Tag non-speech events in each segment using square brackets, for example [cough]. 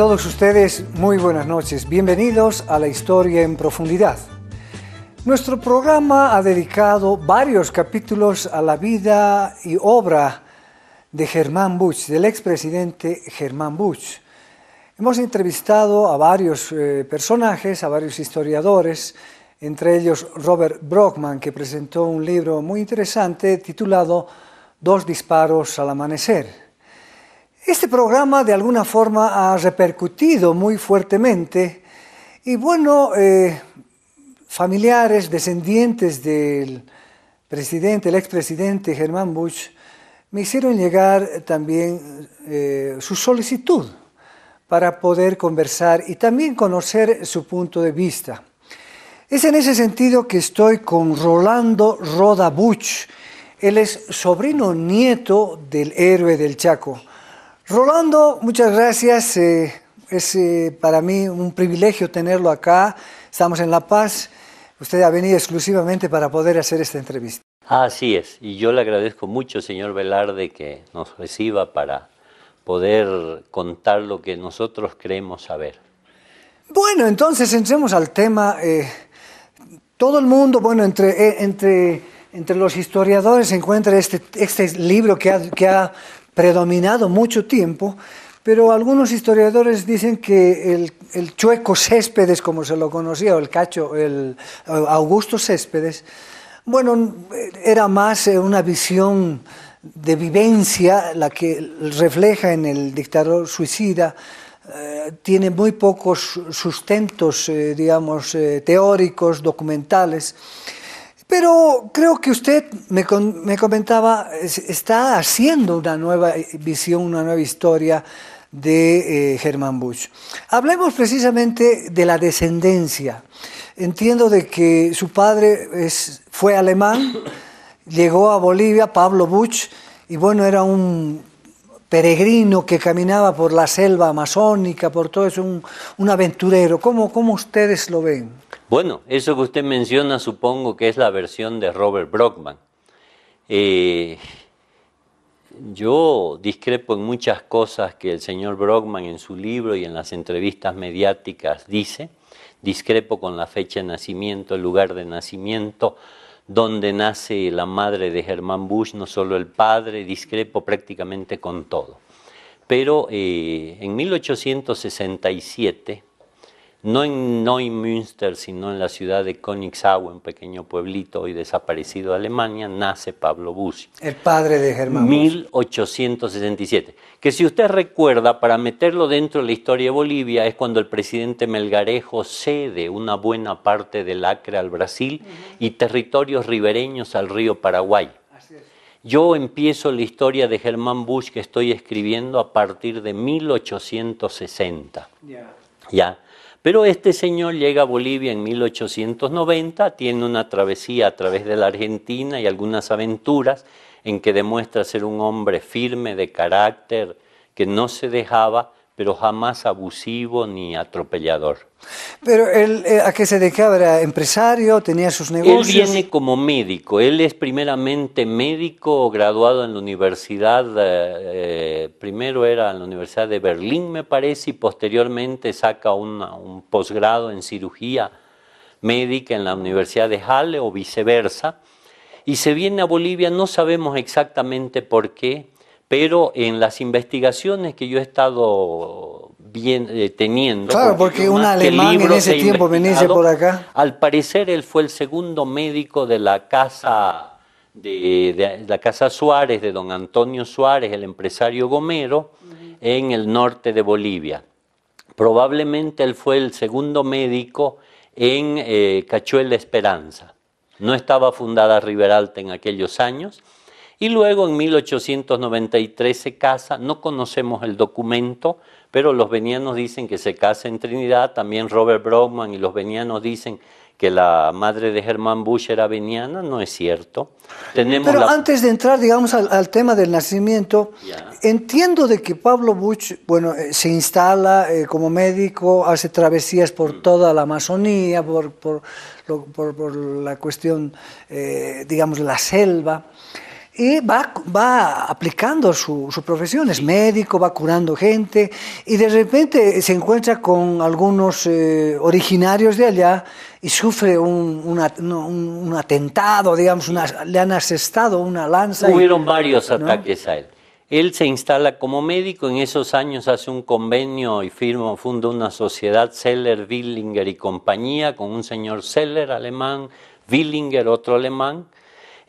todos ustedes muy buenas noches. Bienvenidos a la historia en profundidad. Nuestro programa ha dedicado varios capítulos a la vida y obra de Germán Buch, del expresidente Germán Buch. Hemos entrevistado a varios eh, personajes, a varios historiadores, entre ellos Robert Brockman, que presentó un libro muy interesante titulado Dos disparos al amanecer. Este programa de alguna forma ha repercutido muy fuertemente y bueno, eh, familiares, descendientes del presidente, el expresidente Germán Bush, me hicieron llegar también eh, su solicitud para poder conversar y también conocer su punto de vista. Es en ese sentido que estoy con Rolando Roda Buch. Él es sobrino nieto del héroe del Chaco. Rolando, muchas gracias. Eh, es eh, para mí un privilegio tenerlo acá. Estamos en La Paz. Usted ha venido exclusivamente para poder hacer esta entrevista. Así es, y yo le agradezco mucho, señor Velarde, que nos reciba para poder contar lo que nosotros creemos saber. Bueno, entonces entremos al tema. Eh, todo el mundo, bueno, entre, entre, entre los historiadores se encuentra este, este libro que ha, que ha predominado mucho tiempo, pero algunos historiadores dicen que el, chueco Céspedes, como se lo conocía, o el cacho, el eh, Augusto Céspedes, bueno, era más eh, una visión de vivencia la que refleja en el dictador suicida, eh, tiene muy pocos sustentos, digamos, teóricos, documentales. Pero creo que usted me, comentaba, está haciendo una nueva visión, una nueva historia de Germán eh, Bush. Hablemos precisamente de la descendencia. Entiendo de que su padre fue alemán, llegó a Bolivia, Pablo Bush, y bueno, era un peregrino que caminaba por la selva amazónica, por todo eso, un, aventurero. ¿Cómo, ¿Cómo ustedes lo ven? Bueno, eso que usted menciona supongo que es la versión de Robert Brockman. Eh, yo discrepo en muchas cosas que el señor Brockman en su libro y en las entrevistas mediáticas dice. Discrepo con la fecha de nacimiento, el lugar de nacimiento, donde nace la madre de Germán Bush, no solo el padre, discrepo prácticamente con todo. Pero eh, en 1867 no en Neumünster, sino en la ciudad de Königsau, un pequeño pueblito hoy desaparecido de Alemania, nace Pablo Busch. El padre de Germán. 1867. Que si usted recuerda, para meterlo dentro de la historia de Bolivia, es cuando el presidente Melgarejo cede una buena parte del Acre al Brasil y territorios ribereños al río Paraguay. Yo empiezo la historia de Germán Bush que estoy escribiendo a partir de 1860. Ya. Ya. Pero este señor llega a Bolivia en 1890, tiene una travesía a través de la Argentina y algunas aventuras en que demuestra ser un hombre firme de carácter que no se dejaba pero jamás abusivo ni atropellador. Pero él, eh, ¿a qué se dedicaba? ¿Era empresario? ¿Tenía sus negocios? Él viene como médico. Él es primeramente médico, graduado en la universidad, eh, eh, primero era en la Universidad de Berlín, me parece, y posteriormente saca un posgrado en cirugía médica en la Universidad de Halle o viceversa. Y se viene a Bolivia, no sabemos exactamente por qué, pero en las investigaciones que yo he estado bien, eh, teniendo. Claro, porque un alemán en ese tiempo venía por acá. Al parecer él fue el segundo médico de la casa de, la casa Suárez, de don Antonio Suárez, el empresario Gomero, en el norte de Bolivia. Probablemente él fue el segundo médico en eh, Cachuela Esperanza. No estaba fundada Riberalta en aquellos años y luego en 1893 se casa, no conocemos el documento, pero los venianos dicen que se casa en Trinidad, también Robert Brockman y los venianos dicen que la madre de Germán Bush era veniana, no es cierto. Tenemos Pero antes de entrar, digamos, al, tema del nacimiento, entiendo de que Pablo Bush, bueno, eh, se instala eh, como médico, hace travesías por mm. toda la Amazonía, por, por, la cuestión, eh, digamos, la selva y va, va aplicando su, su, profesión, es médico, va curando gente y de repente se encuentra con algunos eh, originarios de allá y sufre un, un, atentado, digamos, le han asestado una lanza. Hubieron varios ataques a él. Él se instala como médico, en esos años hace un convenio y firma, funda una sociedad, Seller, Billinger y compañía, con un señor Seller alemán, Billinger otro alemán,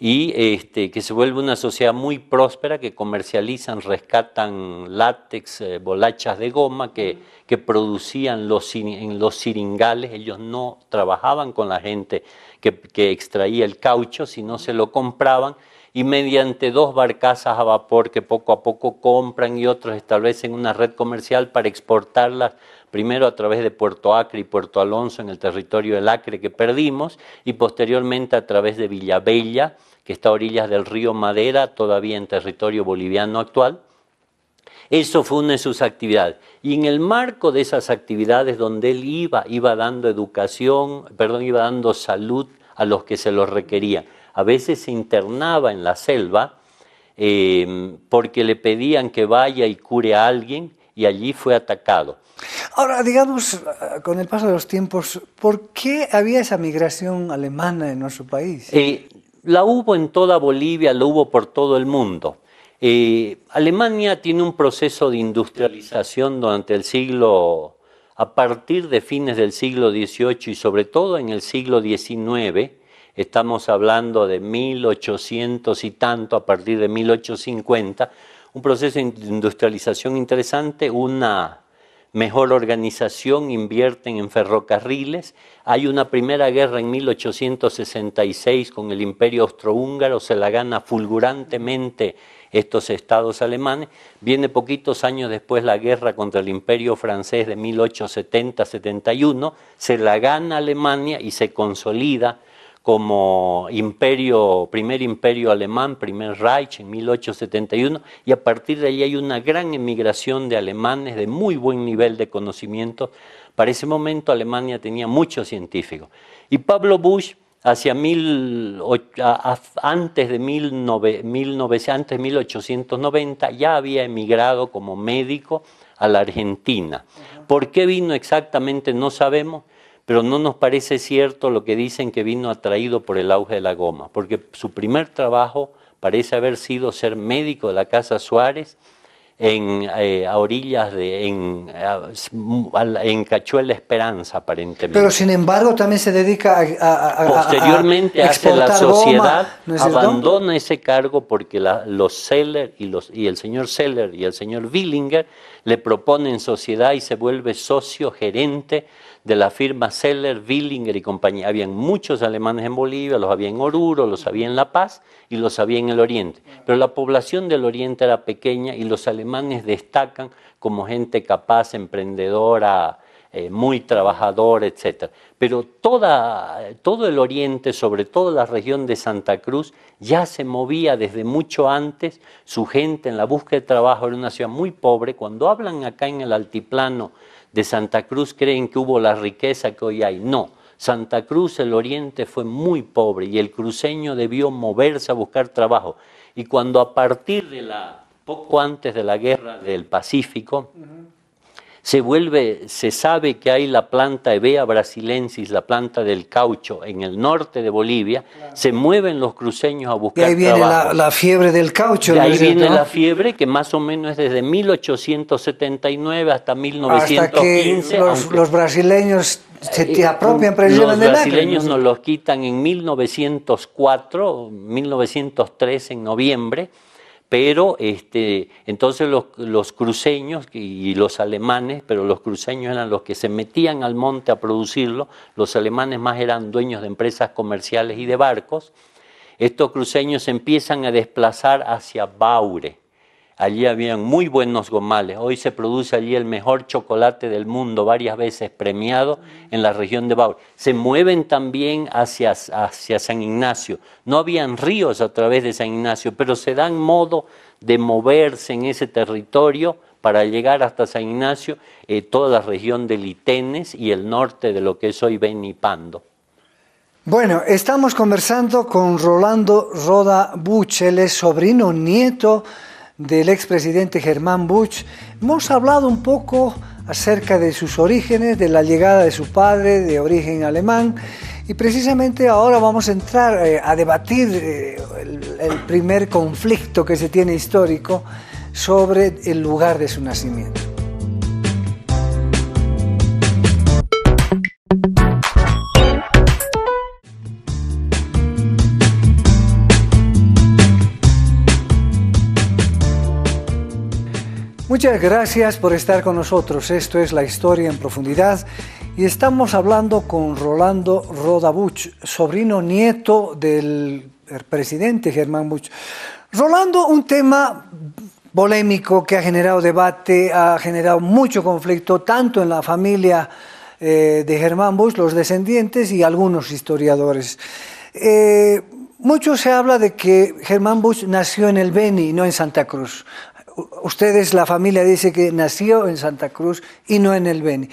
y este, que se vuelve una sociedad muy próspera, que comercializan, rescatan látex, eh, bolachas de goma que, producían los, en los siringales. Ellos no trabajaban con la gente que, que extraía el caucho, sino se lo compraban y mediante dos barcazas a vapor que poco a poco compran y otros establecen una red comercial para exportarlas primero a través de Puerto Acre y Puerto Alonso en el territorio del Acre que perdimos y posteriormente a través de Villabella, que está a orillas del río Madera, todavía en territorio boliviano actual. Eso fue una de sus actividades. Y en el marco de esas actividades donde él iba, iba dando educación, perdón, iba dando salud a los que se los requerían a veces se internaba en la selva em, porque le pedían que vaya y cure a alguien y allí fue atacado. Ahora, digamos, eh, con el paso de los tiempos, ¿por qué había esa migración alemana en nuestro país? Eh, la hubo en toda Bolivia, la hubo por todo el mundo. Eh, Alemania tiene un proceso de industrialización durante el siglo, a partir de fines del siglo XVIII y sobre todo en el siglo XIX, estamos hablando de 1800 y tanto, a partir de 1850, un proceso de industrialización interesante, una mejor organización, invierten en ferrocarriles. Hay una primera guerra en 1866 con el imperio austrohúngaro, se la gana fulgurantemente estos estados alemanes. Viene poquitos años después la guerra contra el imperio francés de 1870-71, se la gana Alemania y se consolida como imperio, primer imperio alemán, primer Reich en 1871, y a partir de ahí hay una gran emigración de alemanes de muy buen nivel de conocimiento. Para ese momento Alemania tenía muchos científicos. Y Pablo Bush, hacia mil, antes, de antes de 1890, ya había emigrado como médico a la Argentina. ¿Por qué vino exactamente? No sabemos pero no nos parece cierto lo que dicen que vino atraído por el auge de la goma, porque su primer trabajo parece haber sido ser médico de la Casa Suárez en, eh, a orillas de, en, en Cachuela Esperanza, aparentemente. Pero sin embargo también se dedica a... Posteriormente a la sociedad, abandona ese cargo porque la, los Seller y, los, y el señor Seller y el señor Willinger le proponen sociedad y se vuelve socio gerente de la firma Seller, Billinger y compañía. Habían muchos alemanes en Bolivia, los había en Oruro, los había en La Paz y los había en el Oriente. Pero la población del Oriente era pequeña y los alemanes destacan como gente capaz, emprendedora, eh, muy trabajadora, etc. Pero todo el oriente, sobre todo la región de Santa Cruz, ya se movía desde mucho antes. Su gente en la búsqueda de trabajo era una ciudad muy pobre. Cuando hablan acá en el altiplano de Santa Cruz creen que hubo la riqueza que hoy hay. No, Santa Cruz, el oriente, fue muy pobre y el cruceño debió moverse a buscar trabajo. Y cuando a partir de la, poco antes de la guerra del Pacífico, se vuelve, se sabe que hay la planta Evea brasilensis, la planta del caucho, en el norte de Bolivia, se mueven los cruceños a buscar. ahí viene la, fiebre del caucho. ahí viene la fiebre que más o menos es desde 1879 hasta 1915. Hasta que los, los brasileños se te eh, apropian Los brasileños nos los quitan en 1904, 1903, en noviembre pero este, entonces los, los, cruceños y los alemanes, pero los cruceños eran los que se metían al monte a producirlo, los alemanes más eran dueños de empresas comerciales y de barcos, estos cruceños empiezan a desplazar hacia Baure. Allí habían muy buenos gomales. Hoy se produce allí el mejor chocolate del mundo, varias veces premiado en la región de Baur. Se mueven también hacia, San Ignacio. No habían ríos a través de San Ignacio, pero se dan modo de moverse en ese territorio para llegar hasta San Ignacio, eh, toda la región de Litenes y el norte de lo que es hoy Benipando. Bueno, estamos conversando con Rolando Roda Buchele, sobrino nieto del expresidente Germán bush hemos hablado un poco acerca de sus orígenes, de la llegada de su padre de origen alemán y precisamente ahora vamos a entrar eh, a debatir eh, el primer conflicto que se tiene histórico sobre el lugar de su nacimiento. Muchas gracias por estar con nosotros. Esto es La Historia en Profundidad y estamos hablando con Rolando Rodabuch, sobrino nieto del presidente Germán Buch. Rolando, un tema polémico que ha generado debate, ha generado mucho conflicto, tanto en la familia eh, de Germán Bush, los descendientes y algunos historiadores. Eh, mucho se habla de que Germán Bush nació en el Beni, no en Santa Cruz ustedes, la familia dice que nació en Santa Cruz y no en el Beni.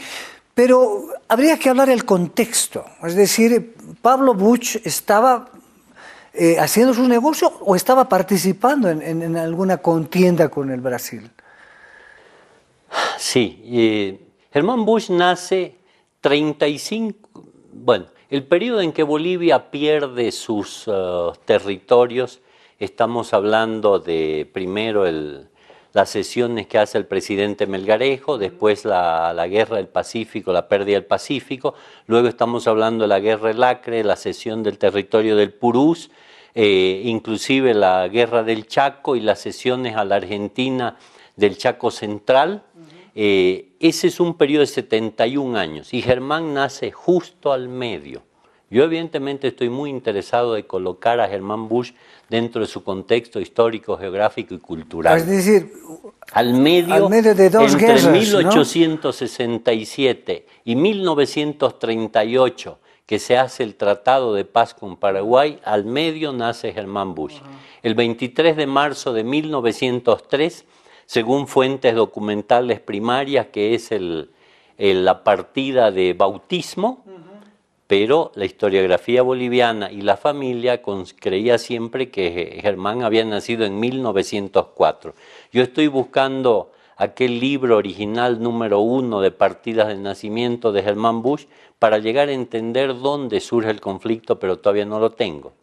Pero habría que hablar el contexto. Es decir, Pablo Bush estaba eh, haciendo su negocio o estaba participando en, alguna contienda con el Brasil. Sí, eh, Germán Bush nace 35, bueno, el periodo en que Bolivia pierde sus eh, territorios, estamos hablando de primero el, las sesiones que hace el presidente Melgarejo, después la, la, guerra del Pacífico, la pérdida del Pacífico, luego estamos hablando de la guerra del Acre, la cesión del territorio del Purús, eh, inclusive la guerra del Chaco y las sesiones a la Argentina del Chaco Central. Eh, ese es un periodo de 71 años y Germán nace justo al medio. Yo evidentemente estoy muy interesado de colocar a Germán Bush dentro de su contexto histórico, geográfico y cultural. Es decir, al medio, de dos entre 1867 y 1938, que se hace el Tratado de Paz con Paraguay, al medio nace Germán Bush. El 23 de marzo de 1903, según fuentes documentales primarias, que es el, la partida de bautismo, pero la historiografía boliviana y la familia creía siempre que Germán había nacido en 1904. Yo estoy buscando aquel libro original número uno de partidas de nacimiento de Germán Bush para llegar a entender dónde surge el conflicto, pero todavía no lo tengo.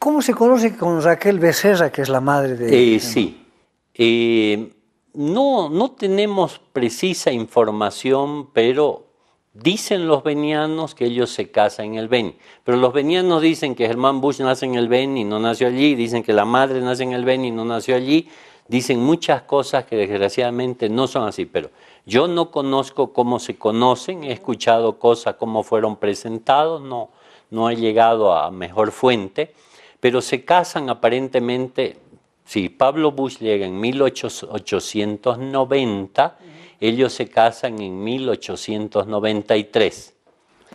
¿Cómo se conoce con Raquel Becerra, que es la madre de... Eh, sí. Eh, no, no tenemos precisa información, pero Dicen los venianos que ellos se casan en el Beni, pero los venianos dicen que Germán Bush nace en el Beni y no nació allí, dicen que la madre nace en el Beni y no nació allí, dicen muchas cosas que desgraciadamente no son así, pero yo no conozco cómo se conocen, he escuchado cosas como fueron presentados, no, he llegado a mejor fuente, pero se casan aparentemente, si Pablo Bush llega en 1890, ellos se casan en 1893.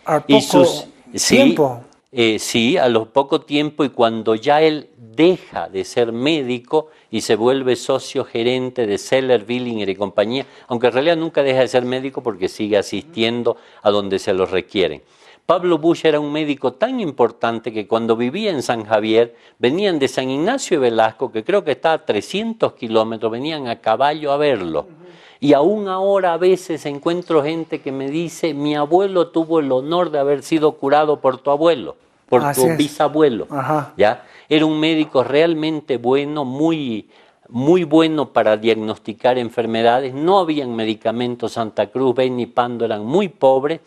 ¿A poco y sus, tiempo. Eh, sí, a los poco tiempo y cuando ya él deja de ser médico y se vuelve socio gerente de Seller, Billinger y compañía, aunque en realidad nunca deja de ser médico porque sigue asistiendo a donde se lo requieren. Pablo Bush era un médico tan importante que cuando vivía en San Javier, venían de San Ignacio y Velasco, que creo que está a 300 kilómetros, venían a caballo a verlo y aún ahora a veces encuentro gente que me dice, mi abuelo tuvo el honor de haber sido curado por tu abuelo, por tu bisabuelo. Era un médico realmente bueno, muy, muy bueno para diagnosticar enfermedades. No habían medicamentos, Santa Cruz, Ben y Pando eran muy pobres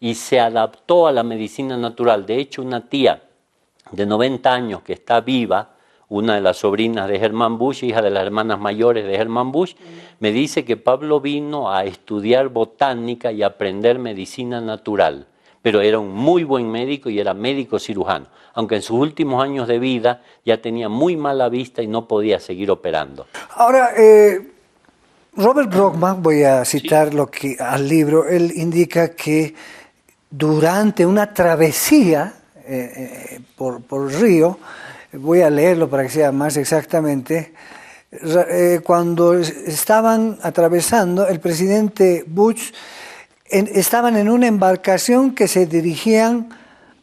y se adaptó a la medicina natural. De hecho, una tía de 90 años que está viva, una de las sobrinas de Germán Bush, hija de las hermanas mayores de Germán Bush, me dice que Pablo vino a estudiar botánica y aprender medicina natural, pero era un muy buen médico y era médico cirujano, aunque en sus últimos años de vida ya tenía muy mala vista y no podía seguir operando. Ahora, eh, Robert Brockman, voy a citar lo que al libro, él indica que durante una travesía eh, eh, por, por el río, voy a leerlo para que sea más exactamente, eh, cuando estaban atravesando, el presidente Bush estaban en una embarcación que se dirigían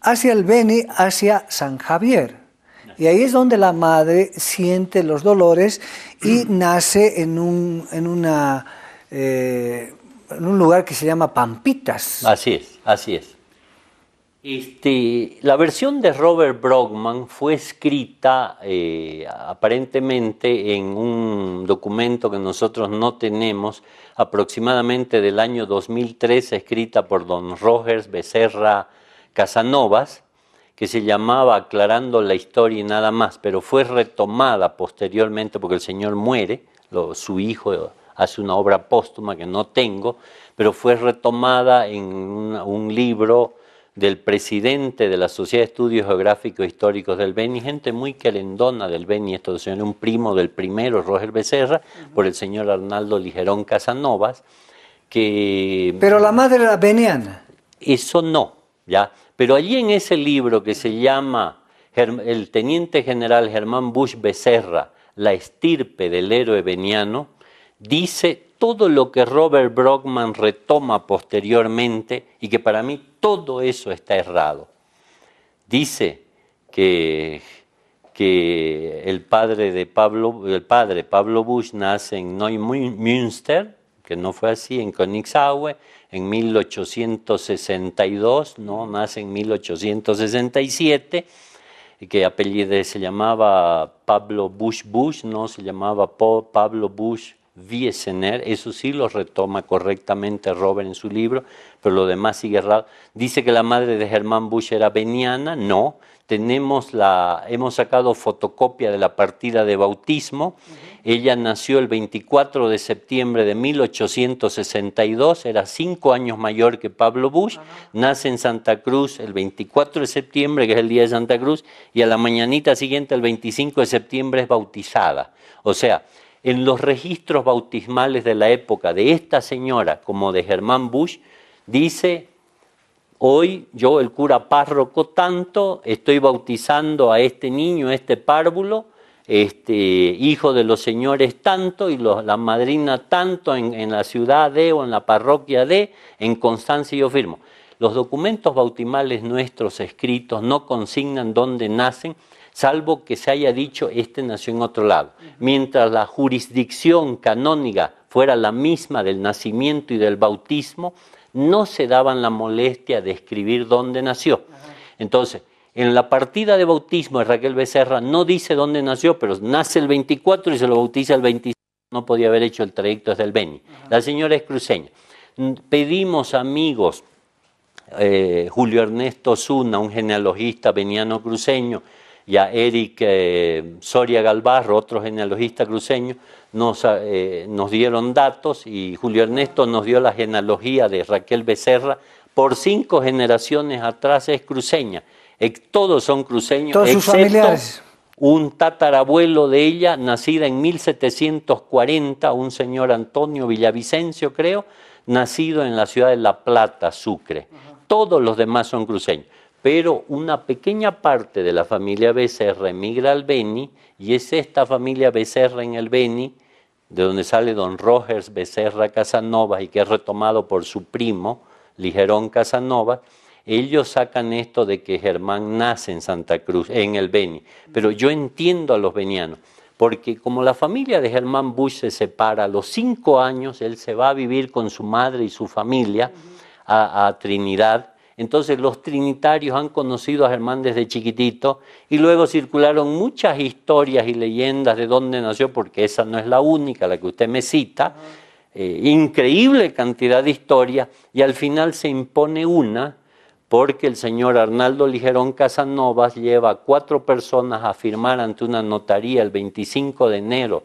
hacia el Beni, hacia San Javier. Y ahí es donde la madre siente los dolores y [clears throat] nace en un, en una, eh, en un lugar que se llama Pampitas. Así es, así es. Este, la versión de Robert Brockman fue escrita eh, aparentemente en un documento que nosotros no tenemos, aproximadamente del año 2003, escrita por don Rogers Becerra Casanovas, que se llamaba Aclarando la historia y nada más, pero fue retomada posteriormente porque el señor muere, su hijo hace una obra póstuma que no tengo, pero fue retomada en un libro del presidente de la Sociedad de Estudios Geográficos e Históricos del Beni, gente muy querendona del Beni, esto es un primo del primero, Roger Becerra, por el señor Arnaldo Ligerón Casanovas, que... Pero la madre era beniana. Eso no, ya. Pero allí en ese libro que se llama El Teniente General Germán Bush Becerra, la estirpe del héroe beniano, dice todo lo que Robert Brockman retoma posteriormente y que para mí todo eso está errado. Dice que, que el padre de Pablo, el padre Pablo Bush nace en Neumünster, que no fue así, en Konigsawe, en 1862, no, nace en 1867, que apellido se llamaba Pablo Bush Bush, no, se llamaba Pablo Bush Wiesener, eso sí lo retoma correctamente Robert en su libro, pero lo demás sigue errado. Dice que la madre de Germán Bush era veniana, no. Tenemos la, hemos sacado fotocopia de la partida de bautismo. Ella nació el 24 de septiembre de 1862, era cinco años mayor que Pablo Bush. Nace en Santa Cruz el 24 de septiembre, que es el día de Santa Cruz, y a la mañanita siguiente, el 25 de septiembre, es bautizada. O sea, en los registros bautismales de la época de esta señora como de Germán Bush, dice, hoy yo, el cura párroco tanto, estoy bautizando a este niño, a este párvulo, este, hijo de los señores tanto y la madrina tanto en, en, la ciudad de o en la parroquia de, en Constancia yo firmo. Los documentos bautimales nuestros escritos no consignan dónde nacen, salvo que se haya dicho, este nació en otro lado. Mientras la jurisdicción canónica fuera la misma del nacimiento y del bautismo, no se daban la molestia de escribir dónde nació. Entonces, en la partida de bautismo de Raquel Becerra no dice dónde nació, pero nace el 24 y se lo bautiza el 25. No podía haber hecho el trayecto desde el Beni. La señora es cruceña. Mm, pedimos amigos, eh, Julio Ernesto Zuna, un genealogista veniano cruceño, y a Eric eh, Soria Galvarro, otro genealogista cruceño, nos, eh, nos dieron datos y Julio Ernesto nos dio la genealogía de Raquel Becerra por cinco generaciones atrás es cruceña. Todos son cruceños, excepto un tatarabuelo de ella, nacida en 1740, un señor Antonio Villavicencio, creo, nacido en la ciudad de La Plata, Sucre. Todos los demás son cruceños pero una pequeña parte de la familia Becerra emigra al Beni y es esta familia Becerra en el Beni, de donde sale don Rogers Becerra Casanova y que es retomado por su primo, Ligerón Casanova, ellos sacan esto de que Germán nace en Santa Cruz, en el Beni. Pero yo entiendo a los benianos, porque como la familia de Germán Bush se separa a los cinco años, él se va a vivir con su madre y su familia a Trinidad entonces los trinitarios han conocido a Germán desde chiquitito y luego circularon muchas historias y leyendas de dónde nació, porque esa no es la única, la que usted me cita. Eh, increíble cantidad de historias y al final se impone una porque el señor Arnaldo Ligerón Casanovas lleva a cuatro personas a firmar ante una notaría el 25 de enero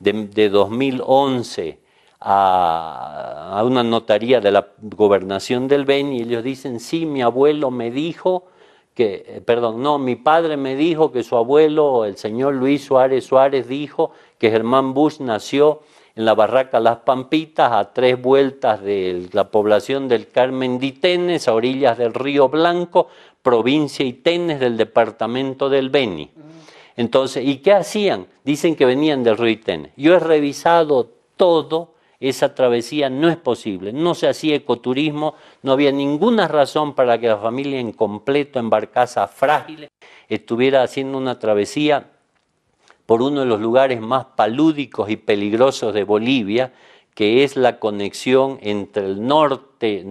de 2011 a, una notaría de la gobernación del Beni y ellos dicen, sí, mi abuelo me dijo que, eh, perdón, no, mi padre me dijo que su abuelo, el señor Luis Suárez Suárez, dijo que Germán Bush nació en la barraca Las Pampitas, a tres vueltas de la población del Carmen de Itenes, a orillas del río Blanco, provincia Itenes del departamento del Beni. Mm. Entonces, ¿y qué hacían? Dicen que venían del río Itenes. Yo he revisado todo esa travesía no es posible. No se hacía ecoturismo, no había ninguna razón para que la familia en completo, en barcaza frágiles, estuviera haciendo una travesía por uno de los lugares más palúdicos y peligrosos de Bolivia, que es la conexión entre el norte,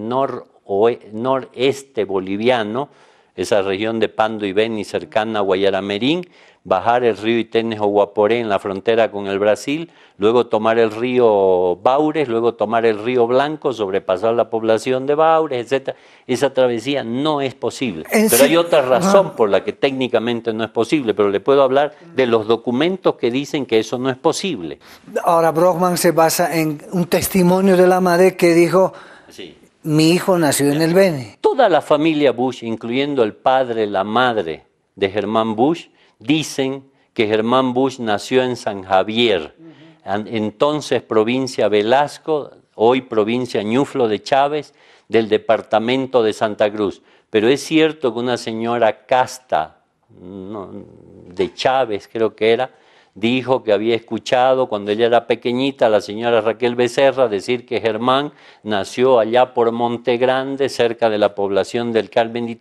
o, noreste boliviano, esa región de Pando y Beni cercana a Guayaramerín, bajar el río Itenes o Guaporé en la frontera con el Brasil, luego tomar el río Baures, luego tomar el río Blanco, sobrepasar la población de Baures, etc. Esa travesía no es posible. Eh, pero hay otra ah. razón por la que técnicamente no es posible, pero le puedo hablar de los documentos que dicen que eso no es posible. Ahora, Brockman se basa en un testimonio de la madre que dijo mi hijo nació en el Bene. Toda la familia Bush, incluyendo el padre, la madre de Germán Bush, dicen que Germán Bush nació en San Javier, entonces provincia Velasco, hoy provincia Ñuflo de Chávez, del departamento de Santa Cruz. Pero es cierto que una señora casta de Chávez, creo que era, dijo que había escuchado cuando ella era pequeñita a la señora Raquel Becerra decir que Germán nació allá por Monte Grande, cerca de la población del Carmen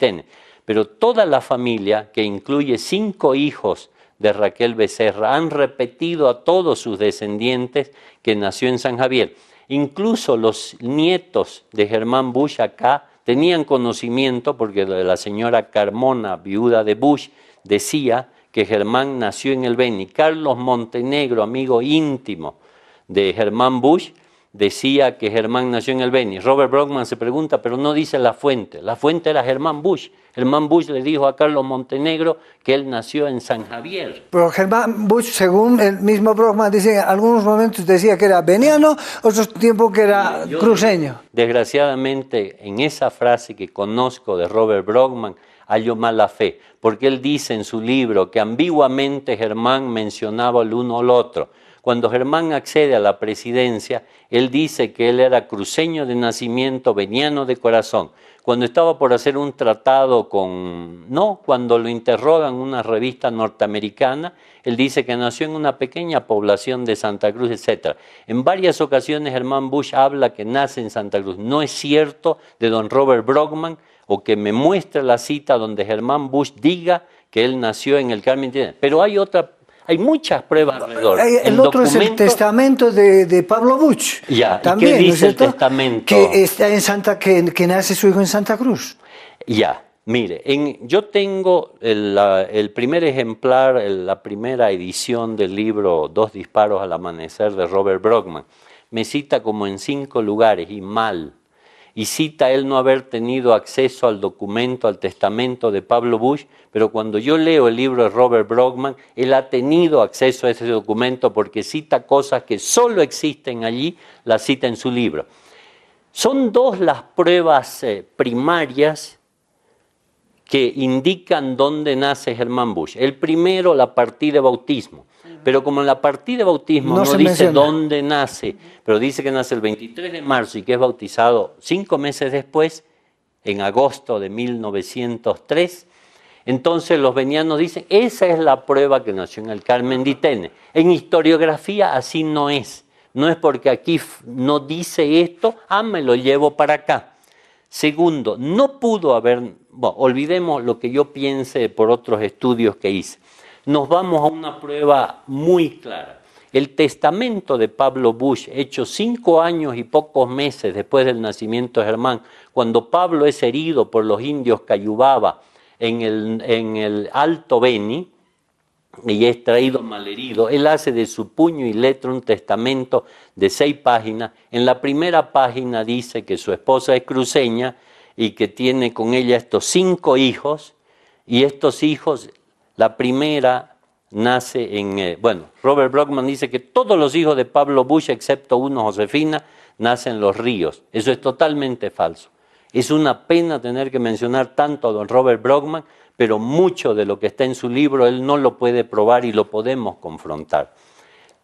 Pero toda la familia, que incluye cinco hijos de Raquel Becerra, han repetido a todos sus descendientes que nació en San Javier. Incluso los nietos de Germán Bush acá tenían conocimiento, porque la señora Carmona, viuda de Bush, decía que Germán nació en el Beni. Carlos Montenegro, amigo íntimo de Germán Bush, decía que Germán nació en el Beni. Robert Brockman se pregunta, pero no dice la fuente. La fuente era Germán Bush. Germán Bush le dijo a Carlos Montenegro que él nació en San Javier. Pero Germán Bush, según el mismo Brockman, dice en algunos momentos decía que era beniano, otros tiempo que era cruceño. Desgraciadamente, en esa frase que conozco de Robert Brockman, halló mala fe, porque él dice en su libro que ambiguamente Germán mencionaba el uno o el otro. Cuando Germán accede a la presidencia, él dice que él era cruceño de nacimiento, veniano de corazón. Cuando estaba por hacer un tratado con... No, cuando lo interrogan en una revista norteamericana, él dice que nació en una pequeña población de Santa Cruz, etc. En varias ocasiones Germán Bush habla que nace en Santa Cruz. No es cierto de don Robert Brockman, o que me muestre la cita donde Germán Bush diga que él nació en el Carmen. Pero hay otra hay muchas pruebas alrededor. Eh, el, otro es el testamento de, Pablo Bush. Ya, también, ¿qué dice el testamento? Que, está en Santa, que, nace su hijo en Santa Cruz. Ya, mire, en, yo tengo el, primer ejemplar, la primera edición del libro Dos disparos al amanecer de Robert Brockman. Me cita como en cinco lugares y mal y cita él no haber tenido acceso al documento, al testamento de Pablo Bush, pero cuando yo leo el libro de Robert Brockman, él ha tenido acceso a ese documento porque cita cosas que solo existen allí, las cita en su libro. Son dos las pruebas eh, primarias que indican dónde nace Germán Bush. El primero, la partida de bautismo. Pero como en la partida de bautismo no, dice dónde nace, pero dice que nace el 23 de marzo y que es bautizado cinco meses después, en agosto de 1903, entonces los venianos dicen, esa es la prueba que nació en el Carmen Ditene. En historiografía así no es. No es porque aquí no dice esto, ah, me lo llevo para acá. Segundo, no pudo haber, olvidemos lo que yo piense por otros estudios que hice nos vamos a una prueba muy clara. El testamento de Pablo Bush, hecho cinco años y pocos meses después del nacimiento de Germán, cuando Pablo es herido por los indios Cayubaba en el, en el Alto Beni, y es traído malherido, él hace de su puño y letra un testamento de seis páginas. En la primera página dice que su esposa es cruceña y que tiene con ella estos cinco hijos, y estos hijos la primera nace en, eh, bueno, Robert Brockman dice que todos los hijos de Pablo Bush, excepto uno, Josefina, nacen en los ríos. Eso es totalmente falso. Es una pena tener que mencionar tanto a don Robert Brockman, pero mucho de lo que está en su libro él no lo puede probar y lo podemos confrontar.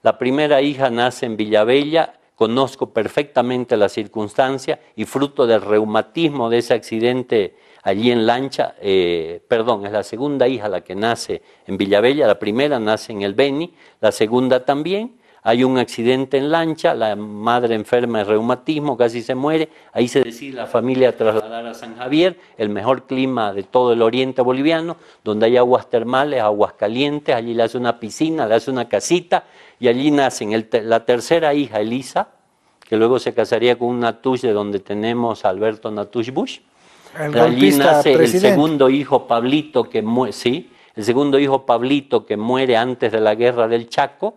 La primera hija nace en Villabella, conozco perfectamente la circunstancia y fruto del reumatismo de ese accidente allí en Lancha, eh, perdón, es la segunda hija la que nace en Villabella, la primera nace en el Beni, la segunda también, hay un accidente en Lancha, la madre enferma de reumatismo, casi se muere, ahí se decide la familia trasladar a San Javier, el mejor clima de todo el oriente boliviano, donde hay aguas termales, aguas calientes, allí le hace una piscina, le hace una casita, y allí nacen la tercera hija, Elisa, que luego se casaría con un Natush de donde tenemos a Alberto Natush Bush, el allí nace el segundo hijo Pablito que muere, sí, el segundo hijo Pablito que muere antes de la guerra del Chaco.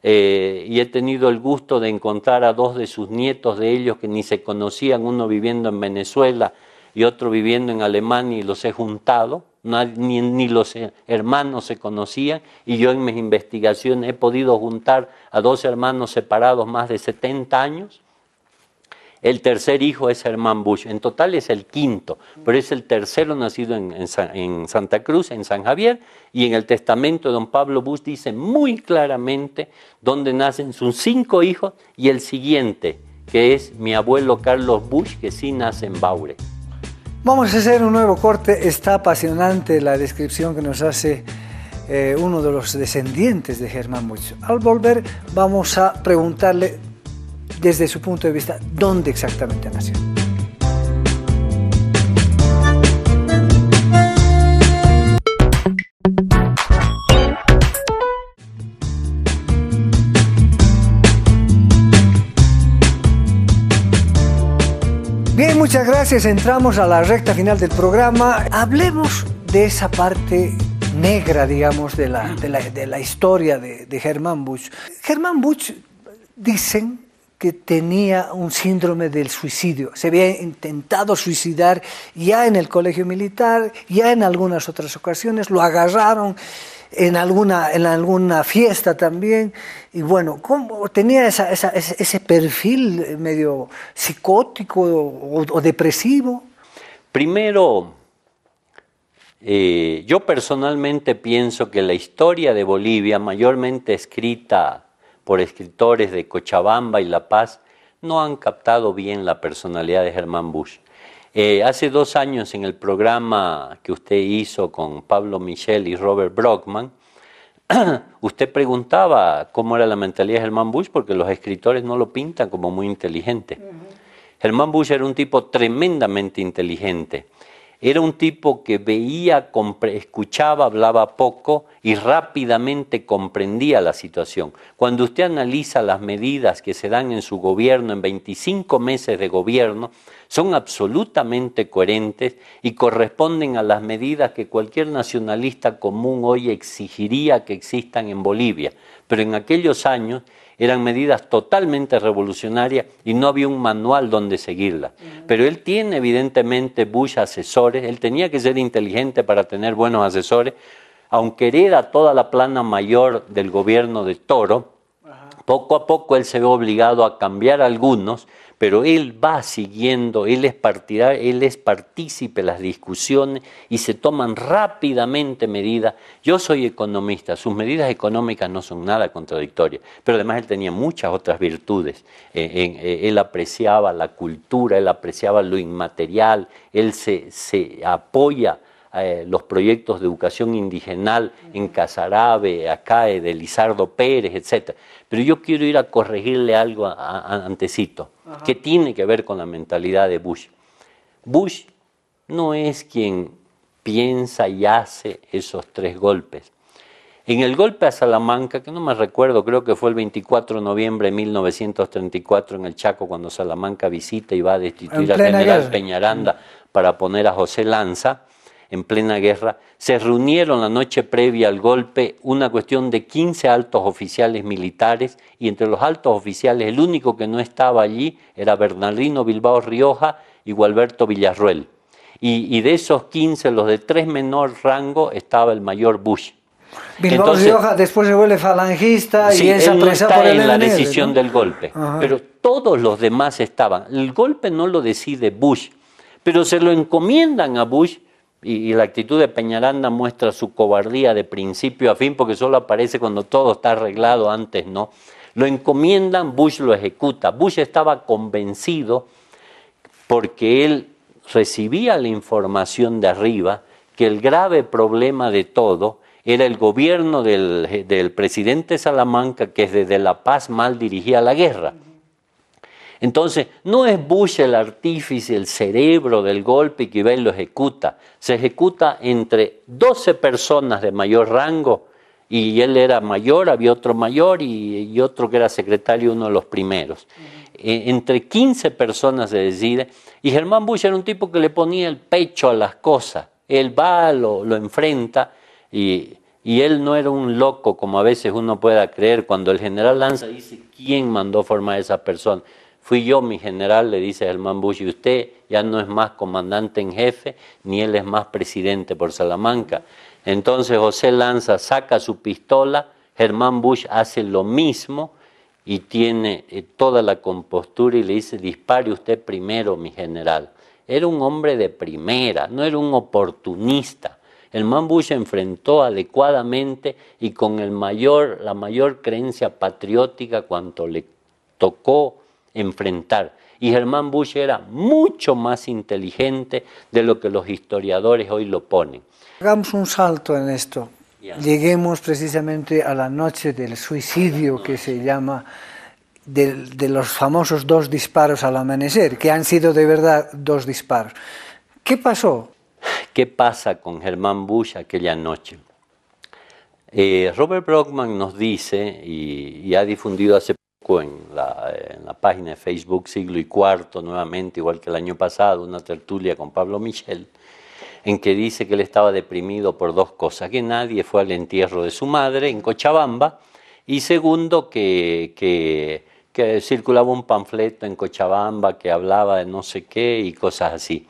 Eh, y he tenido el gusto de encontrar a dos de sus nietos de ellos que ni se conocían, uno viviendo en Venezuela y otro viviendo en Alemania y los he juntado, ni, ni, los hermanos se conocían y yo en mis investigaciones he podido juntar a dos hermanos separados más de 70 años el tercer hijo es Germán Bush. En total es el quinto, pero es el tercero nacido en, Santa Cruz, en San Javier. Y en el testamento de don Pablo Bush dice muy claramente dónde nacen sus cinco hijos y el siguiente, que es mi abuelo Carlos Bush, que sí nace en Baure. Vamos a hacer un nuevo corte. Está apasionante la descripción que nos hace eh, uno de los descendientes de Germán Bush. Al volver vamos a preguntarle desde su punto de vista dónde exactamente nació. Bien, muchas gracias. Entramos a la recta final del programa. Hablemos de esa parte negra, digamos, de la, de la, historia de, de Germán Butch. Germán Butch, dicen, que tenía un síndrome del suicidio. Se había intentado suicidar ya en el colegio militar, ya en algunas otras ocasiones, lo agarraron en alguna, en alguna fiesta también. Y bueno, ¿cómo? tenía ese perfil medio psicótico o, depresivo. Primero, eh, yo personalmente pienso que la historia de Bolivia, mayormente escrita por escritores de Cochabamba y La Paz, no han captado bien la personalidad de Germán Bush. Eh, hace dos años en el programa que usted hizo con Pablo Michel y Robert Brockman, [clears throat] usted preguntaba cómo era la mentalidad de Germán Bush porque los escritores no lo pintan como muy inteligente. Germán Bush era un tipo tremendamente inteligente era un tipo que veía, escuchaba, hablaba poco y rápidamente comprendía la situación. Cuando usted analiza las medidas que se dan en su gobierno, en 25 meses de gobierno, son absolutamente coherentes y corresponden a las medidas que cualquier nacionalista común hoy exigiría que existan en Bolivia. Pero en aquellos años eran medidas totalmente revolucionarias y no había un manual donde seguirlas. Pero él tiene evidentemente Bush asesores, él tenía que ser inteligente para tener buenos asesores, aunque era toda la plana mayor del gobierno de Toro, poco a poco él se ve obligado a cambiar algunos pero él va siguiendo, él es, él es partícipe las discusiones y se toman rápidamente medidas. Yo soy economista, sus medidas económicas no son nada contradictorias, pero además él tenía muchas otras virtudes. Eh, eh, él apreciaba la cultura, él apreciaba lo inmaterial, él se apoya eh, los proyectos de educación indigenal en Casarabe, Acae, de Lizardo Pérez, etc. Pero yo quiero ir a corregirle algo antecito, que tiene que ver con la mentalidad de Bush. Bush no es quien piensa y hace esos tres golpes. En el golpe a Salamanca, que no me recuerdo, creo que fue el 24 de noviembre de 1934 en el Chaco, cuando Salamanca visita y va a destituir a general Peñaranda para poner a José Lanza, en plena guerra, se reunieron la noche previa al golpe una cuestión de 15 altos oficiales militares y entre los altos oficiales el único que no estaba allí era Bernardino Bilbao Rioja y Gualberto Villarruel. Y, de esos 15, los de tres menor rango, estaba el mayor Bush. Bilbao Rioja después se vuelve falangista y es él está en la decisión del golpe. Pero todos los demás estaban. El golpe no lo decide Bush, pero se lo encomiendan a Bush y, la actitud de Peñaranda muestra su cobardía de principio a fin porque solo aparece cuando todo está arreglado, antes no. Lo encomiendan, Bush lo ejecuta. Bush estaba convencido porque él recibía la información de arriba que el grave problema de todo era el gobierno del presidente Salamanca que desde La Paz mal dirigía la guerra. Entonces, no es Bush el artífice, el cerebro del golpe que va y lo ejecuta. Se ejecuta entre 12 personas de mayor rango y él era mayor, había otro mayor y, otro que era secretario, uno de los primeros. E, entre 15 personas se decide. Y Germán Bush era un tipo que le ponía el pecho a las cosas. Él va, lo, enfrenta y, él no era un loco como a veces uno pueda creer. Cuando el general Lanza dice quién mandó formar a esa persona, Fui yo mi general, le dice Germán Bush, y usted ya no es más comandante en jefe, ni él es más presidente por Salamanca. Entonces José Lanza saca su pistola, Germán Bush hace lo mismo y tiene eh, toda la compostura y le dice, dispare usted primero, mi general. Era un hombre de primera, no era un oportunista. El Bush enfrentó adecuadamente y con el mayor, la mayor creencia patriótica cuanto le tocó enfrentar. Y Germán Bush era mucho más inteligente de lo que los historiadores hoy lo ponen. Hagamos un salto en esto. Lleguemos precisamente a la noche del suicidio que se llama de, los famosos dos disparos al amanecer, que han sido de verdad dos disparos. ¿Qué pasó? ¿Qué pasa con Germán Bush aquella noche? Eh, Robert Brockman nos dice, y, y ha difundido hace en la, página de Facebook Siglo y Cuarto, nuevamente, igual que el año pasado, una tertulia con Pablo Michel, en que dice que él estaba deprimido por dos cosas, que nadie fue al entierro de su madre en Cochabamba y segundo que circulaba un panfleto en Cochabamba que hablaba de no sé qué y cosas así.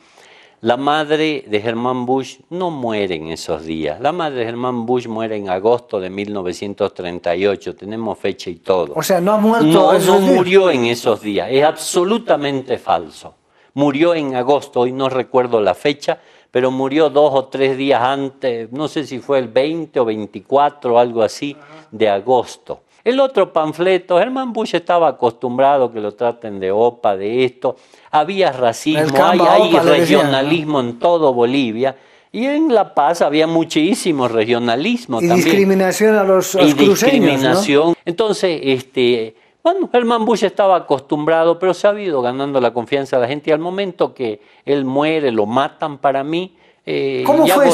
La madre de Germán Bush no muere en esos días. La madre de Germán Bush muere en agosto de 1938. Tenemos fecha y todo. O sea, no ha muerto. No, murió en esos días. Es absolutamente falso. Murió en agosto. Hoy no recuerdo la fecha, pero murió dos o tres días antes. No sé si fue el 20 o 24 o algo así de agosto. El otro panfleto, Herman Bush estaba acostumbrado que lo traten de OPA, de esto. Había racismo, hay, regionalismo en todo Bolivia. Y en La Paz había muchísimo regionalismo y discriminación a los, discriminación. Entonces, este, bueno, Herman Bush estaba acostumbrado, pero se ha ido ganando la confianza de la gente. Y al momento que él muere, lo matan para mí, eh, ¿Cómo fue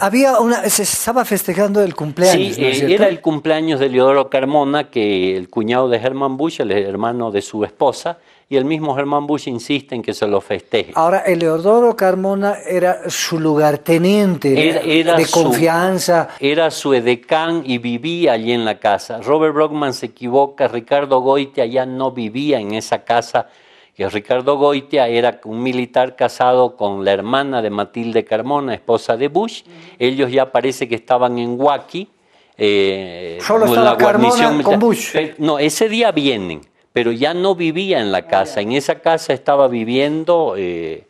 Había se estaba festejando el cumpleaños. Sí, eh, era el cumpleaños de Leodoro Carmona, que el cuñado de Germán Bush, el hermano de su esposa, y el mismo Germán Bush insiste en que se lo festeje. Ahora, Leodoro Carmona era su lugarteniente de confianza. Era su edecán y vivía allí en la casa. Robert Brockman se equivoca, Ricardo Goite allá no vivía en esa casa que Ricardo Goitia era un militar casado con la hermana de Matilde Carmona, esposa de Bush. Ellos ya parece que estaban en Huaki. Eh, Solo estaba Carmona con Bush. Eh, no, ese día vienen, pero ya no vivía en la ah, casa. En esa casa estaba viviendo eh,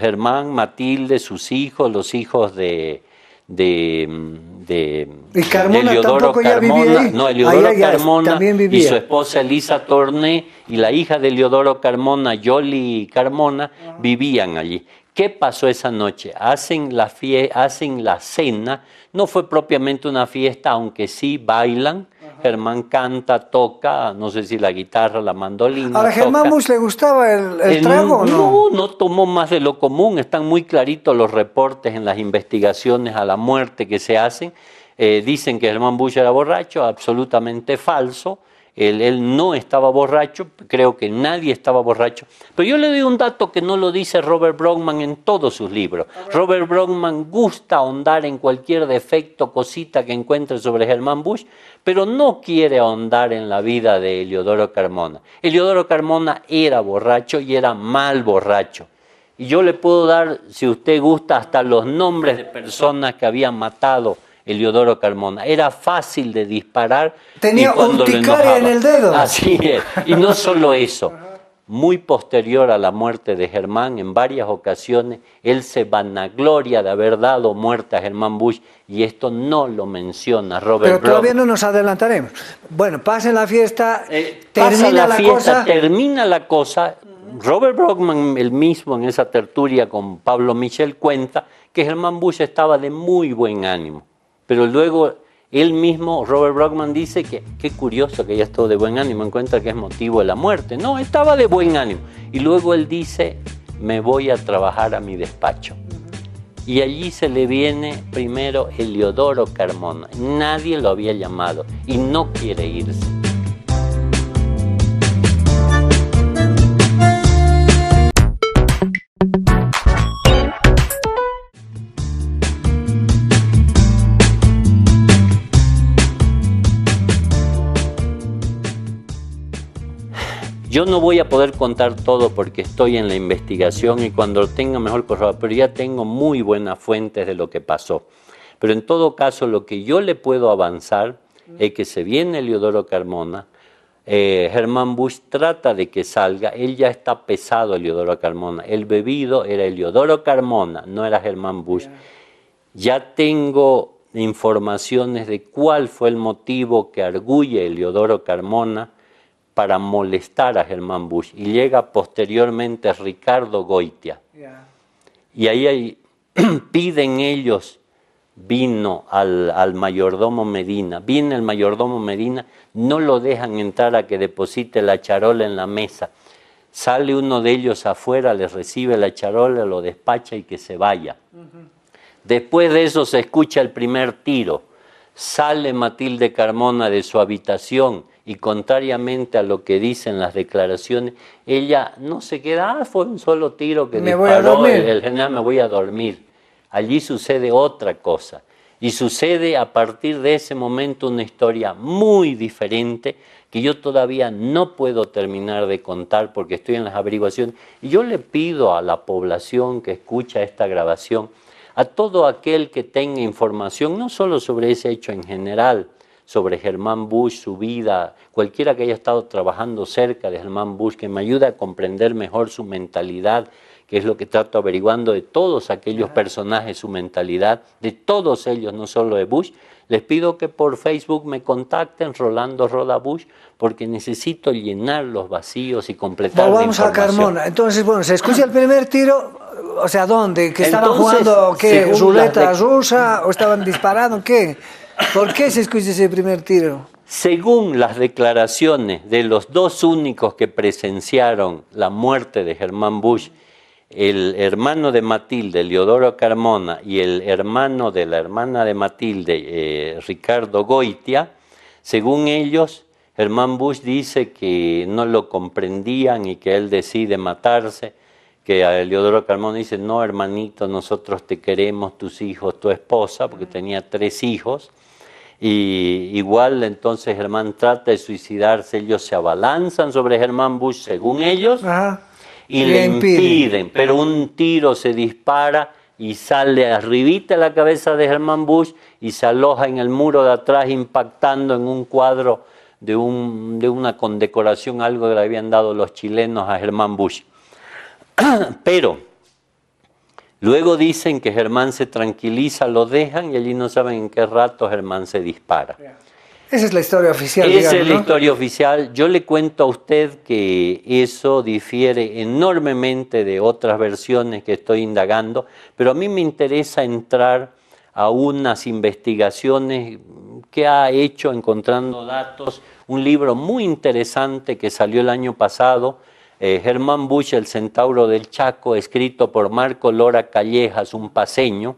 Germán, Matilde, sus hijos, los hijos de, de, de, Carmona, no, Carmona y su esposa Elisa Torné y la hija de Eliodoro Carmona, Yoli Carmona, vivían allí. ¿Qué pasó esa noche? Hacen la, hacen la cena, no fue propiamente una fiesta, aunque sí bailan, Germán canta, toca, no sé si la guitarra, la mandolina. ¿A Germán Bush le gustaba el, el, No, no, no tomó más de lo común. Están muy claritos los reportes en las investigaciones a la muerte que se hacen. Eh, dicen que Germán Bush era borracho, absolutamente falso él, no estaba borracho, creo que nadie estaba borracho. Pero yo le doy un dato que no lo dice Robert Brockman en todos sus libros. Robert Brockman gusta ahondar en cualquier defecto, cosita que encuentre sobre Germán Bush, pero no quiere ahondar en la vida de Eliodoro Carmona. Eliodoro Carmona era borracho y era mal borracho. Y yo le puedo dar, si usted gusta, hasta los nombres de personas que habían matado Eliodoro Carmona. Era fácil de disparar. Tenía ticario en el dedo. Así es. Y no solo eso. Muy posterior a la muerte de Germán, en varias ocasiones, él se vanagloria de haber dado muerte a Germán Bush y esto no lo menciona Robert Pero todavía no nos adelantaremos. Bueno, pase la fiesta, eh, termina la, fiesta, cosa. Termina la cosa, Robert Brockman, el mismo en esa tertulia con Pablo Michel, cuenta que Germán Bush estaba de muy buen ánimo. Pero luego él mismo, Robert Brockman, dice que qué curioso que ella estuvo de buen ánimo, encuentra que es motivo de la muerte. No, estaba de buen ánimo. Y luego él dice, me voy a trabajar a mi despacho. Y allí se le viene primero Heliodoro Carmona. Nadie lo había llamado y no quiere irse. Yo no voy a poder contar todo porque estoy en la investigación y cuando tenga mejor corroborado, pero ya tengo muy buenas fuentes de lo que pasó. Pero en todo caso, lo que yo le puedo avanzar es que se viene Leodoro Carmona, eh, Germán Bush trata de que salga, él ya está pesado, Leodoro Carmona, el bebido era Leodoro Carmona, no era Germán Bush. Ya tengo informaciones de cuál fue el motivo que arguye Leodoro Carmona para molestar a Germán Bush y llega posteriormente Ricardo Goitia. Y ahí [clears throat] piden ellos vino al, mayordomo Medina, viene el mayordomo Medina, no lo dejan entrar a que deposite la charola en la mesa. Sale uno de ellos afuera, les recibe la charola, lo despacha y que se vaya. Después de eso se escucha el primer tiro. Sale Matilde Carmona de su habitación y contrariamente a lo que dicen las declaraciones, ella no se queda, ah, fue un solo tiro que me disparó, el, el general me voy a dormir. Allí sucede otra cosa. Y sucede a partir de ese momento una historia muy diferente que yo todavía no puedo terminar de contar porque estoy en las averiguaciones. Y yo le pido a la población que escucha esta grabación, a todo aquel que tenga información, no solo sobre ese hecho en general, sobre Germán Bush, su vida, cualquiera que haya estado trabajando cerca de Germán Bush, que me ayude a comprender mejor su mentalidad, que es lo que trato averiguando de todos aquellos personajes, su mentalidad, de todos ellos, no solo de Bush. Les pido que por Facebook me contacten Rolando Roda Bush porque necesito llenar los vacíos y completar. la información. a Carmona. Entonces, bueno, se escucha el primer tiro, o sea, ¿dónde? ¿Que estaban jugando qué? ¿Ruleta rusa? ¿O estaban disparando? ¿Qué? ¿Por qué se escucha ese primer tiro? Según las declaraciones de los dos únicos que presenciaron la muerte de Germán Bush, el hermano de Matilde, Leodoro Carmona, y el hermano de la hermana de Matilde, eh, Ricardo Goitia, según ellos, Germán Bush dice que no lo comprendían y que él decide matarse, que a Leodoro Carmona dice, no hermanito, nosotros te queremos, tus hijos, tu esposa, porque tenía tres hijos. Y igual entonces Germán trata de suicidarse, ellos se abalanzan sobre Germán Bush según ellos y, le, impiden. pero un tiro se dispara y sale arribita la cabeza de Germán Bush y se aloja en el muro de atrás impactando en un cuadro de, un, de una condecoración, algo que le habían dado los chilenos a Germán Bush. [clears throat] pero Luego dicen que Germán se tranquiliza, lo dejan y allí no saben en qué rato Germán se dispara. Esa es la historia oficial. Esa es la historia oficial. Yo le cuento a usted que eso difiere enormemente de otras versiones que estoy indagando, pero a mí me interesa entrar a unas investigaciones que ha hecho encontrando datos, un libro muy interesante que salió el año pasado, eh, Germán Bush, El Centauro del Chaco, escrito por Marco Lora Callejas, un paseño,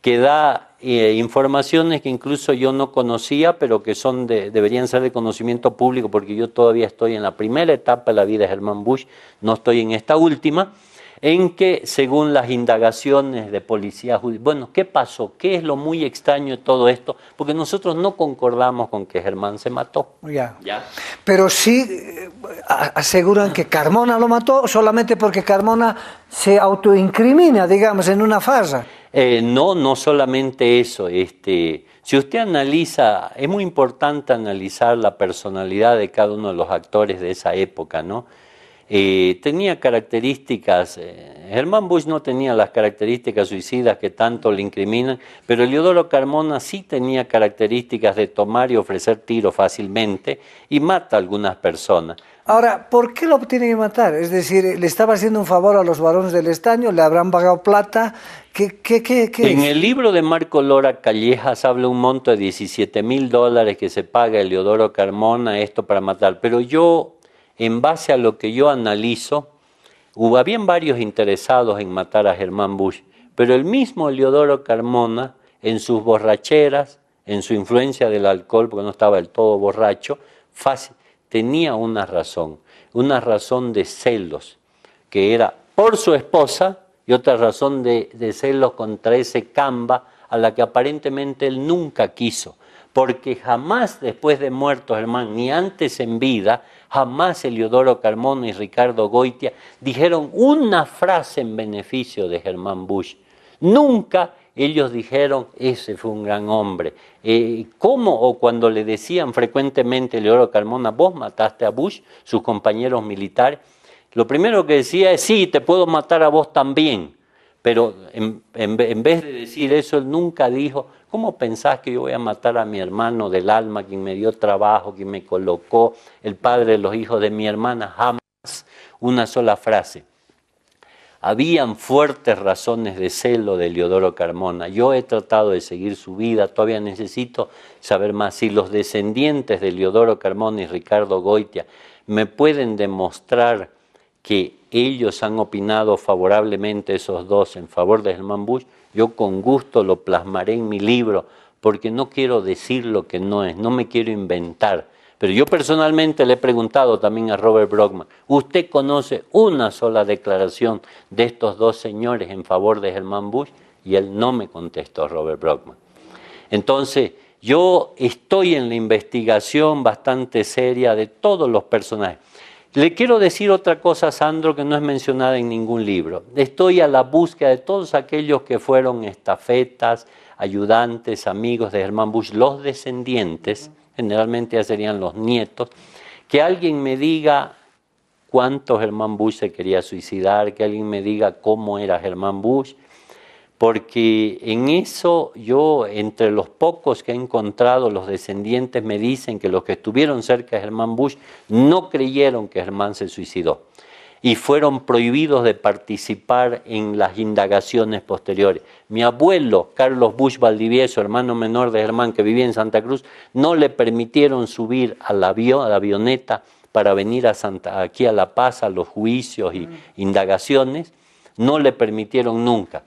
que da eh, informaciones que incluso yo no conocía, pero que son deberían ser de conocimiento público, porque yo todavía estoy en la primera etapa de la vida de Germán Bush, no estoy en esta última en que según las indagaciones de policía judicial, bueno, ¿qué pasó? ¿Qué es lo muy extraño de todo esto? Porque nosotros no concordamos con que Germán se mató. Ya. Pero sí eh, aseguran que Carmona lo mató solamente porque Carmona se autoincrimina, digamos, en una farsa. Eh, no, no solamente eso. Este, si usted analiza, es muy importante analizar la personalidad de cada uno de los actores de esa época, ¿no? tenía características, eh, Germán Bush no tenía las características suicidas que tanto le incriminan, pero Eliodoro Carmona sí tenía características de tomar y ofrecer tiro fácilmente y mata a algunas personas. Ahora, ¿por qué lo tiene que matar? Es decir, le estaba haciendo un favor a los varones del estaño, le habrán pagado plata. ¿Qué, en el libro de Marco Lora Callejas habla un monto de 17 mil dólares que se paga Eliodoro Carmona, esto para matar. Pero yo en base a lo que yo analizo, hubo bien varios interesados en matar a Germán Bush, pero el mismo Leodoro Carmona, en sus borracheras, en su influencia del alcohol, porque no estaba del todo borracho, tenía una razón, una razón de celos, que era por su esposa y otra razón de, de celos contra ese camba a la que aparentemente él nunca quiso, porque jamás después de muerto Germán, ni antes en vida, Jamás Eliodoro Carmona y Ricardo Goitia dijeron una frase en beneficio de Germán Bush. Nunca ellos dijeron, ese fue un gran hombre. Eh, ¿Cómo o cuando le decían frecuentemente Eliodoro Carmona, vos mataste a Bush, sus compañeros militares? Lo primero que decía es, sí, te puedo matar a vos también. Pero en, en, vez de decir eso, él nunca dijo, ¿Cómo pensás que yo voy a matar a mi hermano del alma, quien me dio trabajo, quien me colocó, el padre de los hijos de mi hermana? Jamás una sola frase. Habían fuertes razones de celo de Leodoro Carmona. Yo he tratado de seguir su vida, todavía necesito saber más. Si los descendientes de Leodoro Carmona y Ricardo Goitia me pueden demostrar que ellos han opinado favorablemente, esos dos, en favor de Germán Bush, yo con gusto lo plasmaré en mi libro, porque no quiero decir lo que no es, no me quiero inventar. Pero yo personalmente le he preguntado también a Robert Brockman, ¿usted conoce una sola declaración de estos dos señores en favor de Germán Bush? Y él no me contestó, Robert Brockman. Entonces, yo estoy en la investigación bastante seria de todos los personajes. Le quiero decir otra cosa, Sandro, que no es mencionada en ningún libro. Estoy a la búsqueda de todos aquellos que fueron estafetas, ayudantes, amigos de Germán Bush, los descendientes, generalmente ya serían los nietos, que alguien me diga cuánto Germán Bush se quería suicidar, que alguien me diga cómo era Germán Bush, porque en eso yo, entre los pocos que he encontrado, los descendientes me dicen que los que estuvieron cerca de Germán Bush no creyeron que Germán se suicidó y fueron prohibidos de participar en las indagaciones posteriores. Mi abuelo, Carlos Bush Valdivieso, hermano menor de Germán que vivía en Santa Cruz, no le permitieron subir al avión, a la avioneta para venir aquí a La Paz a los juicios y mm. indagaciones, no le permitieron nunca.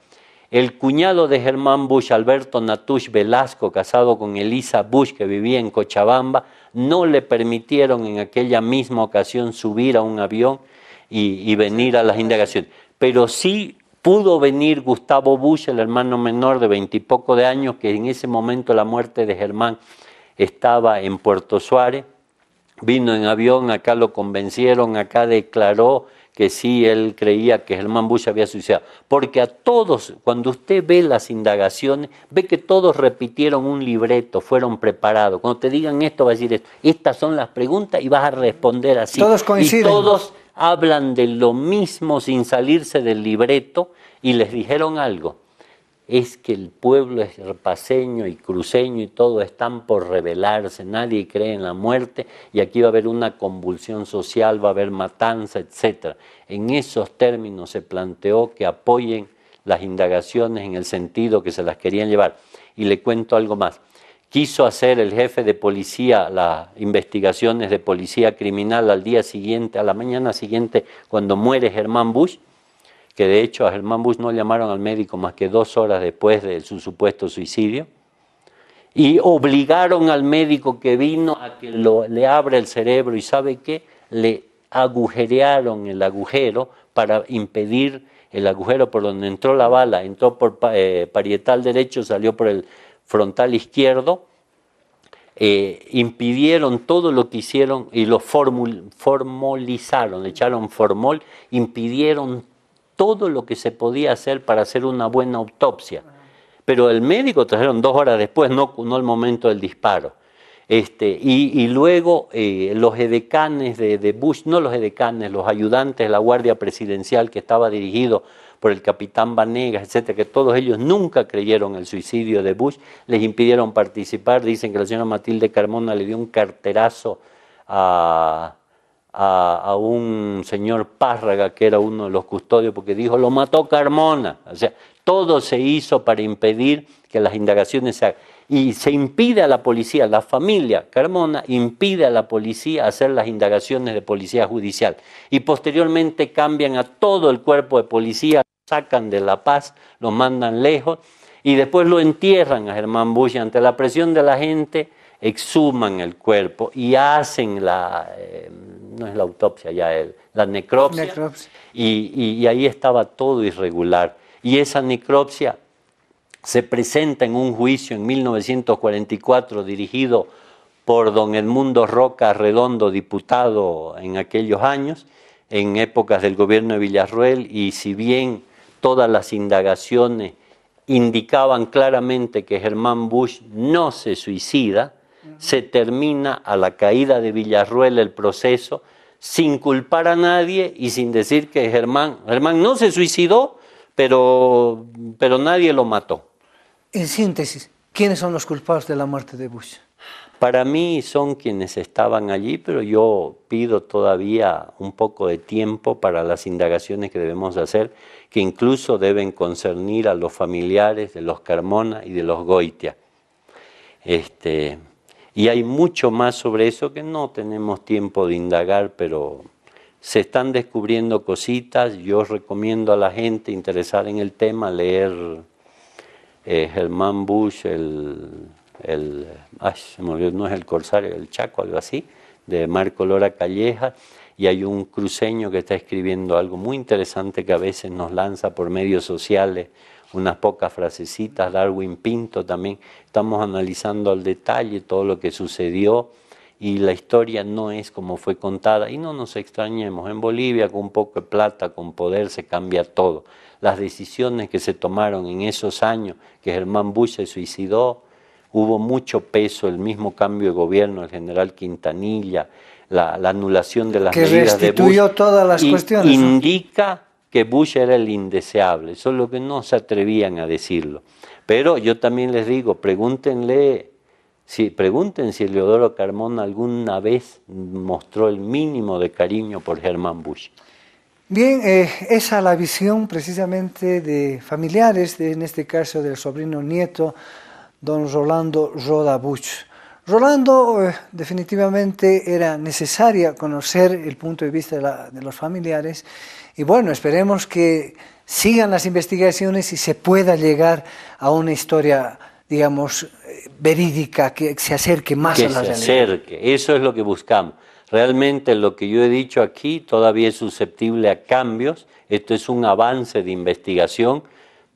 El cuñado de Germán Bush, Alberto Natush Velasco, casado con Elisa Bush, que vivía en Cochabamba, no le permitieron en aquella misma ocasión subir a un avión y, venir a las indagaciones. Pero sí pudo venir Gustavo Bush, el hermano menor de veintipoco de años, que en ese momento la muerte de Germán estaba en Puerto Suárez, vino en avión, acá lo convencieron, acá declaró, que sí él creía que Germán Bush había suicidado. Porque a todos, cuando usted ve las indagaciones, ve que todos repitieron un libreto, fueron preparados. Cuando te digan esto, va a decir esto. Estas son las preguntas y vas a responder así. Todos coinciden. todos hablan de lo mismo sin salirse del libreto y les dijeron algo es que el pueblo es herpaseño y cruceño y todo están por rebelarse, nadie cree en la muerte y aquí va a haber una convulsión social, va a haber matanza, etc. En esos términos se planteó que apoyen las indagaciones en el sentido que se las querían llevar. Y le cuento algo más. Quiso hacer el jefe de policía las investigaciones de policía criminal al día siguiente, a la mañana siguiente, cuando muere Germán Bush, que de hecho a Germán Bush no llamaron al médico más que dos horas después de su supuesto suicidio, y obligaron al médico que vino a que le abra el cerebro y sabe qué, le agujerearon el agujero para impedir el agujero por donde entró la bala, entró por eh, parietal derecho, salió por el frontal izquierdo, eh, impidieron todo lo que hicieron y lo formalizaron, le echaron formol, impidieron todo lo que se podía hacer para hacer una buena autopsia. Pero el médico trajeron dos horas después, no, el momento del disparo. Este, y, luego eh, los edecanes de, de, Bush, no los edecanes, los ayudantes de la Guardia Presidencial que estaba dirigido por el capitán Vanegas, etcétera, que todos ellos nunca creyeron el suicidio de Bush, les impidieron participar. Dicen que la señora Matilde Carmona le dio un carterazo a, a, un señor Párraga, que era uno de los custodios, porque dijo, lo mató Carmona. O sea, todo se hizo para impedir que las indagaciones se hagan. Y se impide a la policía, la familia Carmona impide a la policía hacer las indagaciones de policía judicial. Y posteriormente cambian a todo el cuerpo de policía, sacan de La Paz, lo mandan lejos y después lo entierran a Germán Bush. Ante la presión de la gente, exhuman el cuerpo y hacen la, eh, no es la autopsia ya, la necropsia. Y, ahí estaba todo irregular. Y esa necropsia se presenta en un juicio en 1944 dirigido por don Edmundo Roca Redondo, diputado en aquellos años, en épocas del gobierno de Villarruel, y si bien todas las indagaciones indicaban claramente que Germán Bush no se suicida, se termina a la caída de Villarruel el proceso sin culpar a nadie y sin decir que Germán, Germán no se suicidó, pero, pero nadie lo mató. En síntesis, ¿quiénes son los culpables de la muerte de Bush? Para mí son quienes estaban allí, pero yo pido todavía un poco de tiempo para las indagaciones que debemos hacer, que incluso deben concernir a los familiares de los Carmona y de los Goitia. Este, y hay mucho más sobre eso que no tenemos tiempo de indagar, pero se están descubriendo cositas. Yo recomiendo a la gente interesada en el tema leer eh, Germán Bush, el, ay, no es el Corsario, el Chaco, algo así, de Marco Lora Calleja. Y hay un cruceño que está escribiendo algo muy interesante que a veces nos lanza por medios sociales unas pocas frasecitas, Darwin Pinto también. Estamos analizando al detalle todo lo que sucedió y la historia no es como fue contada. Y no nos extrañemos, en Bolivia con un poco de plata, con poder, se cambia todo. Las decisiones que se tomaron en esos años que Germán Bush se suicidó, hubo mucho peso, el mismo cambio de gobierno, el general Quintanilla, la, anulación de las que restituyó todas las cuestiones. Indica que Bush era el indeseable, solo que no se atrevían a decirlo. Pero yo también les digo, pregúntenle, si, si Leodoro Carmona alguna vez mostró el mínimo de cariño por Germán Bush. Bien, eh, esa es la visión precisamente de familiares, en este caso del sobrino nieto, don Rolando Roda Bush. Rolando eh, definitivamente era necesaria conocer el punto de vista de, los familiares y bueno, esperemos que sigan las investigaciones y se pueda llegar a una historia, digamos, verídica que se acerque más a la realidad. Que se acerque, eso es lo que buscamos. Realmente lo que yo he dicho aquí todavía es susceptible a cambios, esto es un avance de investigación,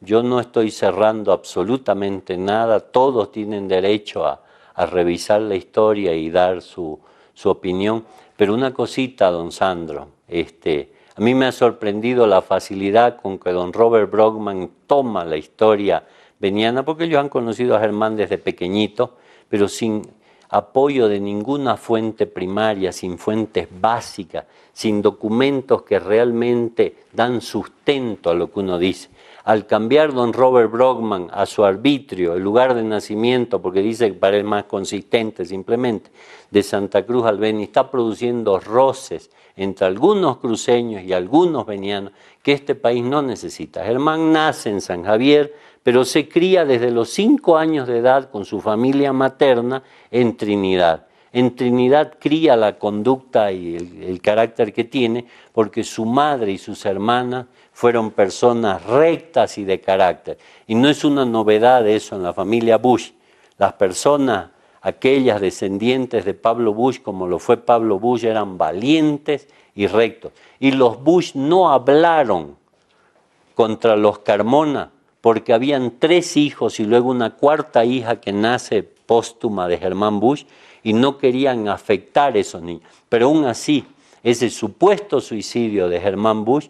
yo no estoy cerrando absolutamente nada, todos tienen derecho a a revisar la historia y dar su, opinión. Pero una cosita, don Sandro, este, a mí me ha sorprendido la facilidad con que don Robert Brockman toma la historia veniana, porque ellos han conocido a Germán desde pequeñito, pero sin apoyo de ninguna fuente primaria, sin fuentes básicas, sin documentos que realmente dan sustento a lo que uno dice al cambiar don Robert Brockman a su arbitrio, el lugar de nacimiento, porque dice que para él más consistente simplemente, de Santa Cruz al Beni, está produciendo roces entre algunos cruceños y algunos venianos que este país no necesita. Germán nace en San Javier, pero se cría desde los cinco años de edad con su familia materna en Trinidad. En Trinidad cría la conducta y el carácter que tiene porque su madre y sus hermanas fueron personas rectas y de carácter. Y no es una novedad eso en la familia Bush. Las personas, aquellas descendientes de Pablo Bush, como lo fue Pablo Bush, eran valientes y rectos. Y los Bush no hablaron contra los Carmona, porque habían tres hijos y luego una cuarta hija que nace póstuma de Germán Bush, y no querían afectar a esos niños. Pero aún así, ese supuesto suicidio de Germán Bush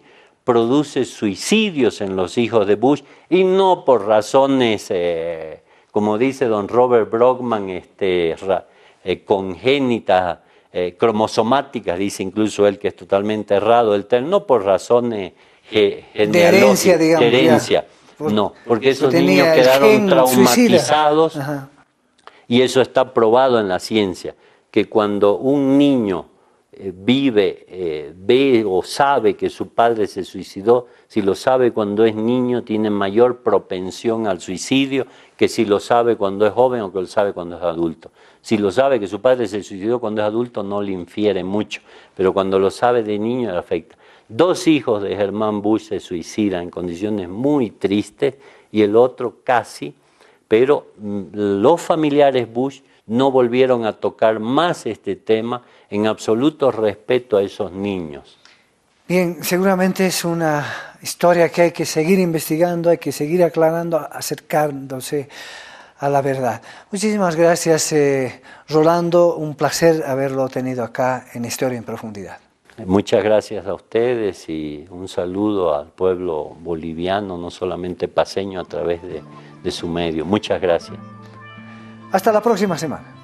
produce suicidios en los hijos de Bush y no por razones, eh, como dice don Robert Brockman, este, eh, congénitas, eh, cromosomáticas, dice incluso él que es totalmente errado el término, no por razones de herencia, digamos. no, porque esos niños quedaron traumatizados y eso está probado en la ciencia, que cuando un niño eh, vive, eh, ve o sabe que su padre se suicidó, si lo sabe cuando es niño, tiene mayor propensión al suicidio que si lo sabe cuando es joven o que lo sabe cuando es adulto. Si lo sabe que su padre se suicidó cuando es adulto, no le infiere mucho, pero cuando lo sabe de niño le afecta. Dos hijos de Germán Bush se suicidan en condiciones muy tristes y el otro casi, pero mm, los familiares Bush no volvieron a tocar más este tema en absoluto respeto a esos niños. Bien, seguramente es una historia que hay que seguir investigando, hay que seguir aclarando, acercándose a la verdad. Muchísimas gracias, eh, Rolando. Un placer haberlo tenido acá en Historia en Profundidad. Muchas gracias a ustedes y un saludo al pueblo boliviano, no solamente paseño, a través de su medio. Muchas gracias. Hasta la próxima semana.